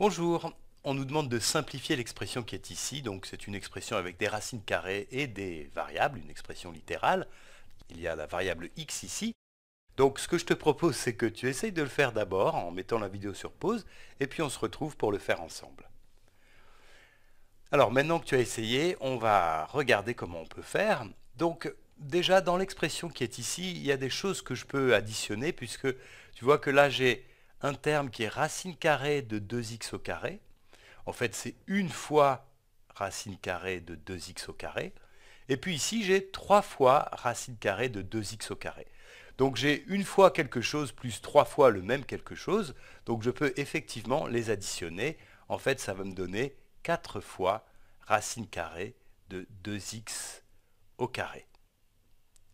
Bonjour, on nous demande de simplifier l'expression qui est ici, donc c'est une expression avec des racines carrées et des variables, une expression littérale. Il y a la variable x ici. Donc ce que je te propose, c'est que tu essayes de le faire d'abord en mettant la vidéo sur pause, et puis on se retrouve pour le faire ensemble. Alors maintenant que tu as essayé, on va regarder comment on peut faire. Donc déjà dans l'expression qui est ici, il y a des choses que je peux additionner, puisque tu vois que là j'ai un terme qui est racine carrée de 2x au carré. En fait, c'est une fois racine carrée de 2x au carré. Et puis ici, j'ai trois fois racine carrée de 2x au carré. Donc j'ai une fois quelque chose plus trois fois le même quelque chose. Donc je peux effectivement les additionner. En fait, ça va me donner quatre fois racine carrée de 2x au carré.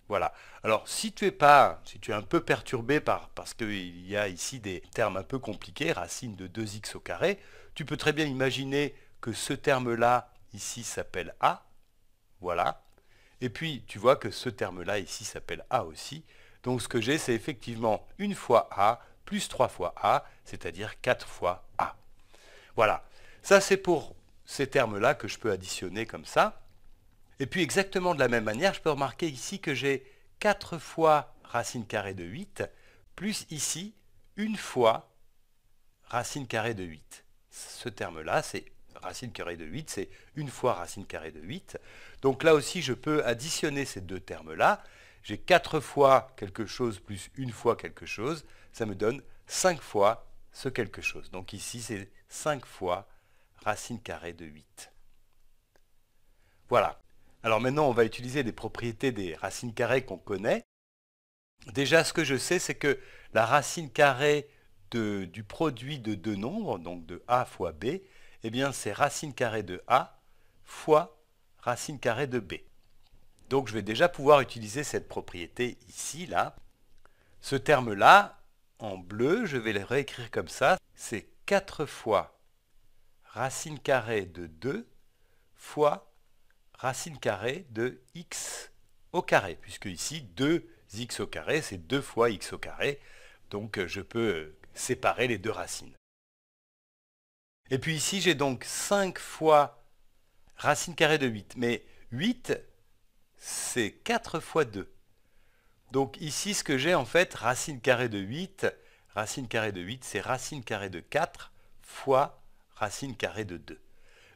Voilà. Alors, si tu es pas, si tu es un peu perturbé par, parce qu'il y a ici des termes un peu compliqués, racine de 2x au carré, tu peux très bien imaginer que ce terme-là, ici, s'appelle a. Voilà. Et puis, tu vois que ce terme-là, ici, s'appelle a aussi. Donc, ce que j'ai, c'est effectivement une fois a plus 3 fois a, c'est-à-dire 4 fois a. Voilà. Ça, c'est pour ces termes-là que je peux additionner comme ça. Et puis exactement de la même manière, je peux remarquer ici que j'ai 4 fois racine carrée de 8, plus ici, une fois racine carrée de 8. Ce terme-là, c'est racine carrée de 8, c'est une fois racine carrée de 8. Donc là aussi, je peux additionner ces deux termes-là. J'ai 4 fois quelque chose plus une fois quelque chose, ça me donne 5 fois ce quelque chose. Donc ici, c'est 5 fois racine carrée de 8. Voilà. Alors maintenant, on va utiliser des propriétés des racines carrées qu'on connaît. Déjà, ce que je sais, c'est que la racine carrée du produit de deux nombres, donc de a fois b, eh bien c'est racine carrée de a fois racine carrée de b. Donc je vais déjà pouvoir utiliser cette propriété ici, là. Ce terme-là, en bleu, je vais le réécrire comme ça. C'est 4 fois racine carrée de 2 fois racine carrée de x au carré, puisque ici 2x au carré, c'est 2 fois x au carré, donc euh, je peux euh, séparer les deux racines. Et puis ici, j'ai donc 5 fois racine carrée de 8, mais 8, c'est 4 fois 2. Donc ici, ce que j'ai en fait, racine carrée de 8, racine carrée de 8, c'est racine carrée de 4 fois racine carrée de 2.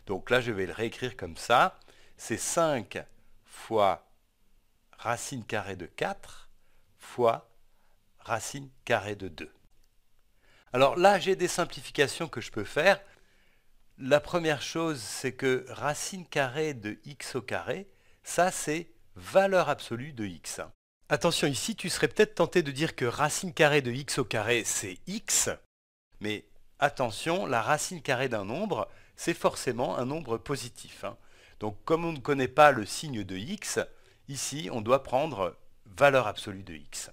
Donc là, je vais le réécrire comme ça c'est 5 fois racine carrée de 4 fois racine carrée de 2. Alors là, j'ai des simplifications que je peux faire. La première chose, c'est que racine carrée de x au carré, ça c'est valeur absolue de x. Attention ici, tu serais peut-être tenté de dire que racine carrée de x au carré, c'est x. Mais attention, la racine carrée d'un nombre, c'est forcément un nombre positif. Hein. Donc comme on ne connaît pas le signe de x, ici on doit prendre valeur absolue de x.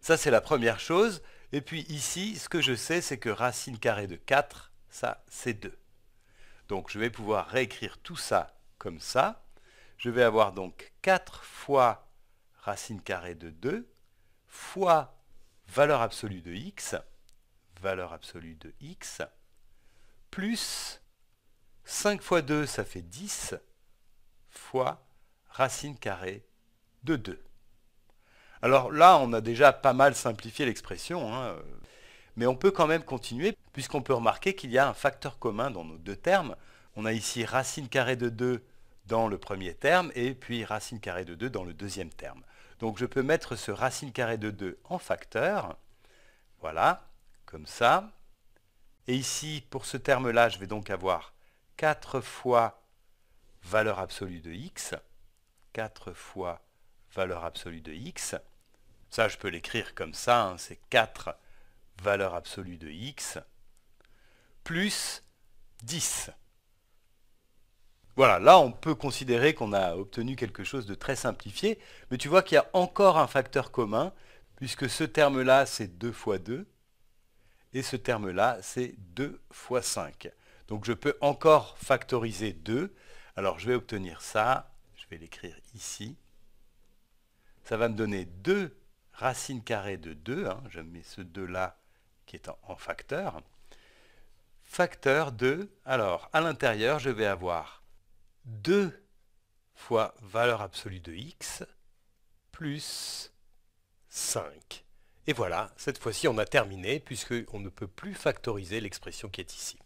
Ça c'est la première chose. Et puis ici, ce que je sais, c'est que racine carrée de 4, ça c'est 2. Donc je vais pouvoir réécrire tout ça comme ça. Je vais avoir donc 4 fois racine carrée de 2 fois valeur absolue de x, valeur absolue de x, plus 5 fois 2, ça fait 10 fois racine carrée de 2. Alors là, on a déjà pas mal simplifié l'expression, hein, euh, mais on peut quand même continuer, puisqu'on peut remarquer qu'il y a un facteur commun dans nos deux termes. On a ici racine carrée de 2 dans le premier terme, et puis racine carrée de 2 dans le deuxième terme. Donc je peux mettre ce racine carrée de 2 en facteur, voilà, comme ça. Et ici, pour ce terme-là, je vais donc avoir 4 fois valeur absolue de x, 4 fois valeur absolue de x, ça je peux l'écrire comme ça, hein, c'est 4 valeur absolue de x, plus 10. Voilà, là on peut considérer qu'on a obtenu quelque chose de très simplifié, mais tu vois qu'il y a encore un facteur commun, puisque ce terme-là c'est 2 fois 2, et ce terme-là c'est 2 fois 5. Donc je peux encore factoriser 2. Alors je vais obtenir ça, je vais l'écrire ici. Ça va me donner 2 racines carrées de 2, hein. je mets ce 2 là qui est en, en facteur. Facteur 2, alors à l'intérieur je vais avoir 2 fois valeur absolue de x plus 5. Et voilà, cette fois-ci on a terminé puisqu'on ne peut plus factoriser l'expression qui est ici.